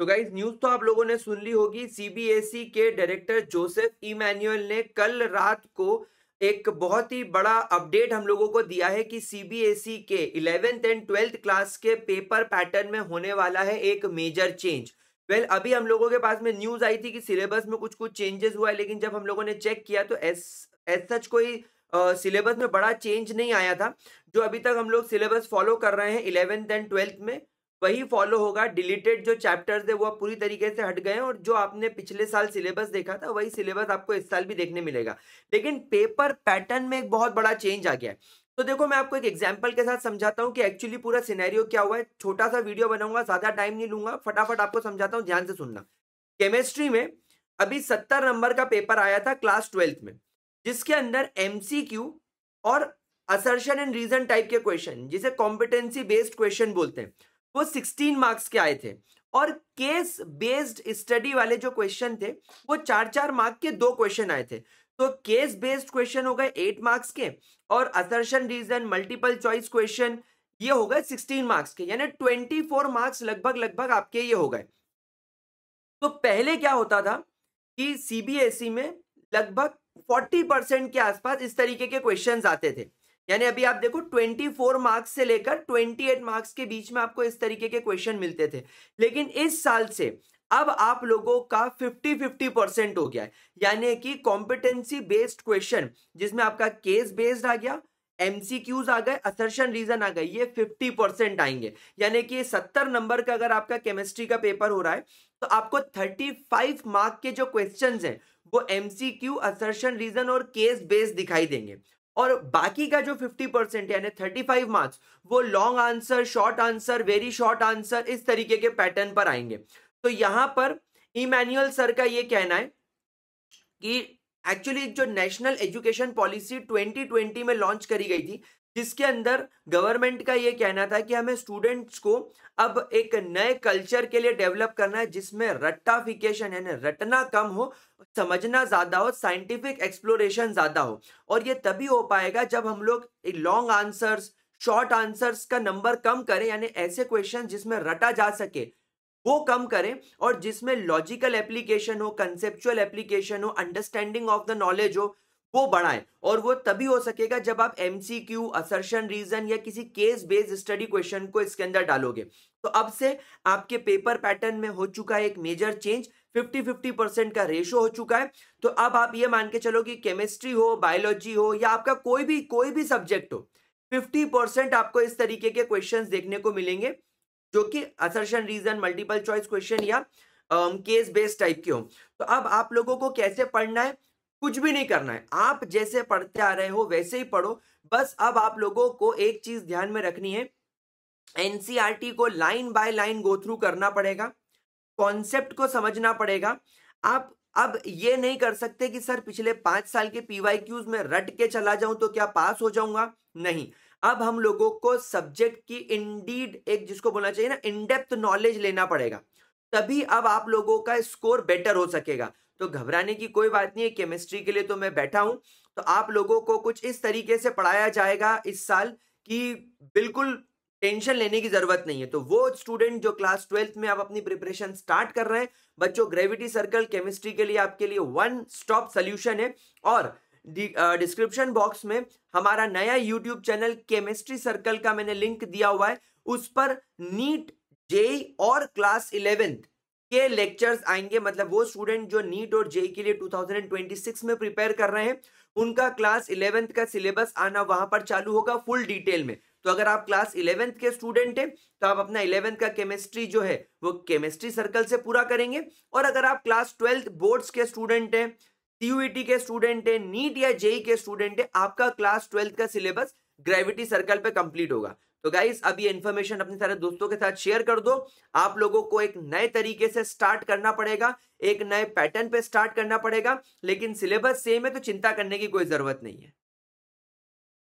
तो guys news तो आप लोगों ने सुन ली होगी सीबीएसई e के डायरेक्टर जोसेफ इमैनुअल ने कल रात को एक बहुत ही बड़ा अपडेट हम लोगों को दिया है कि सीबीएसई e के इलेवेंथ एंड ट्वेल्थ क्लास के पेपर पैटर्न में होने वाला है एक मेजर चेंज वेल well, अभी हम लोगों के पास में न्यूज आई थी कि सिलेबस में कुछ कुछ चेंजेस हुआ है लेकिन जब हम लोगों ने चेक किया तो एस एस सच कोई सिलेबस uh, में बड़ा चेंज नहीं आया था जो अभी तक हम लोग सिलेबस फॉलो कर रहे हैं इलेवेंथ एंड ट्वेल्थ में वही फॉलो होगा डिलीटेड जो चैप्टर्स है वो आप पूरी तरीके से हट गए और जो आपने पिछले साल सिलेबस देखा था वही सिलेबस आपको इस साल भी देखने मिलेगा लेकिन पेपर पैटर्न में एक बहुत बड़ा चेंज आ गया है तो देखो मैं आपको एक एग्जाम्पल के साथ समझाता हूँ कि एक्चुअली पूरा सिनेरियो क्या हुआ है छोटा सा वीडियो बनाऊंगा ज़्यादा टाइम नहीं लूंगा फटाफट आपको समझाता हूँ ध्यान से सुनना केमिस्ट्री में अभी सत्तर नंबर का पेपर आया था क्लास ट्वेल्थ में जिसके अंदर एम और असर्शन एंड रीजन टाइप के क्वेश्चन जिसे कॉम्पिटेंसी बेस्ड क्वेश्चन बोलते हैं वो 16 मार्क्स के आए थे और केस बेस्ड स्टडी वाले जो क्वेश्चन थे वो चार चार मार्क के दो क्वेश्चन आए थे तो केस बेस्ड क्वेश्चन हो गए एट मार्क्स के और assertion reason multiple choice question ये हो गए सिक्सटीन मार्क्स के यानी ट्वेंटी फोर मार्क्स लगभग लगभग आपके ये हो गए तो पहले क्या होता था कि सीबीएसई e में लगभग फोर्टी परसेंट के आसपास इस तरीके के क्वेश्चन आते थे यानी अभी आप देखो 24 मार्क्स से लेकर 28 मार्क्स के बीच में आपको इस तरीके के क्वेश्चन मिलते थे लेकिन इस साल से अब आप लोगों का 50 50 परसेंट हो गया है यानी कि कॉम्पिटेंसी बेस्ड क्वेश्चन जिसमें आपका केस बेस्ड आ गया एमसीक्यूज आ गए असर्शन रीजन आ गए ये 50 परसेंट आएंगे यानी कि 70 नंबर का अगर आपका केमिस्ट्री का पेपर हो रहा है तो आपको 35 मार्क के जो क्वेश्चंस हैं वो एमसीक्यू असर्शन रीजन और केस बेस्ड दिखाई देंगे और बाकी का जो 50 परसेंट यानी फाइव मार्क्स वो long answer short answer very short answer इस तरीके के पैटर्न पर आएंगे तो यहां पर इमैनुअल सर का ये कहना है कि एक्चुअली जो नेशनल एजुकेशन पॉलिसी 2020 में लॉन्च करी गई थी जिसके अंदर गवर्नमेंट का ये कहना था कि हमें स्टूडेंट्स को अब एक नए कल्चर के लिए डेवलप करना है जिसमें रट्टाफिकेशन यानी रटना कम हो समझना ज़्यादा हो साइंटिफिक एक्सप्लोरेशन ज़्यादा हो और ये तभी हो पाएगा जब हम लोग लॉन्ग आंसर्स शॉर्ट आंसर्स का नंबर कम करें यानी ऐसे क्वेश्चन जिसमें रटा जा सके वो कम करें और जिसमें लॉजिकल एप्लीकेशन हो कंसेप्चुअल एप्लीकेशन हो अंडरस्टैंडिंग ऑफ द नॉलेज हो वो बढ़ाएं और वो तभी हो सकेगा जब आप एमसीक्यू असर्शन रीजन या किसी केस बेस्ड स्टडी क्वेश्चन को इसके अंदर डालोगे तो अब से आपके पेपर पैटर्न में हो चुका है एक मेजर चेंज 50 50 परसेंट का रेशो हो चुका है तो अब आप ये मान के चलो कि केमिस्ट्री हो बायोलॉजी हो या आपका कोई भी कोई भी सब्जेक्ट हो 50 परसेंट आपको इस तरीके के क्वेश्चंस देखने को मिलेंगे जो कि assertion reason multiple choice question या केस बेस्ड टाइप के हो तो अब आप लोगों को कैसे पढ़ना है कुछ भी नहीं करना है आप जैसे पढ़ते आ रहे हो वैसे ही पढ़ो बस अब आप लोगों को एक चीज ध्यान में रखनी है एनसीईआरटी को line by line go through करना पड़ेगा कॉन्सेप्ट को समझना पड़ेगा आप अब ये नहीं कर सकते कि सर पिछले पांच साल के पीवाई क्यूज में रट के चला जाऊं तो क्या पास हो जाऊंगा नहीं अब हम लोगों को सब्जेक्ट की इंडीड एक जिसको बोलना चाहिए ना इनडेप्थ नॉलेज लेना पड़ेगा तभी अब आप लोगों का स्कोर बेटर हो सकेगा तो घबराने की कोई बात नहीं है केमिस्ट्री के लिए तो मैं बैठा हूँ तो आप लोगों को कुछ इस तरीके से पढ़ाया जाएगा इस साल कि बिल्कुल टेंशन लेने की जरूरत नहीं है तो वो स्टूडेंट जो क्लास ट्वेल्थ में आप अपनी प्रिपरेशन स्टार्ट कर रहे हैं बच्चों ग्रेविटी सर्कल केमिस्ट्री के लिए आपके लिए वन स्टॉप सोल्यूशन है और डिस्क्रिप्शन बॉक्स में हमारा नया यूट्यूब चैनल केमिस्ट्री सर्कल का मैंने लिंक दिया हुआ है उस पर नीट जे और क्लास इलेवेंथ के लेक्चर्स आएंगे मतलब वो स्टूडेंट जो नीट और जेई e e के लिए 2026 में प्रिपेयर कर रहे हैं उनका क्लास इलेवेंथ का सिलेबस आना वहां पर चालू होगा फुल डिटेल में तो अगर आप क्लास इलेवेंथ के स्टूडेंट हैं तो आप अपना इलेवेंथ का केमिस्ट्री जो है वो केमिस्ट्री सर्कल से पूरा करेंगे और अगर आप क्लास ट्वेल्थ बोर्ड्स के स्टूडेंट हैं सीयूईटी e के स्टूडेंट हैं नीट या जेई के स्टूडेंट हैं आपका क्लास ट्वेल्थ का सिलेबस ग्रेविटी सर्कल पे कंप्लीट होगा तो गाइज अब ये इन्फॉर्मेशन अपने सारे दोस्तों के साथ शेयर कर दो आप लोगों को एक नए तरीके से स्टार्ट करना पड़ेगा एक नए पैटर्न पे स्टार्ट करना पड़ेगा लेकिन सिलेबस सेम है तो चिंता करने की कोई जरूरत नहीं है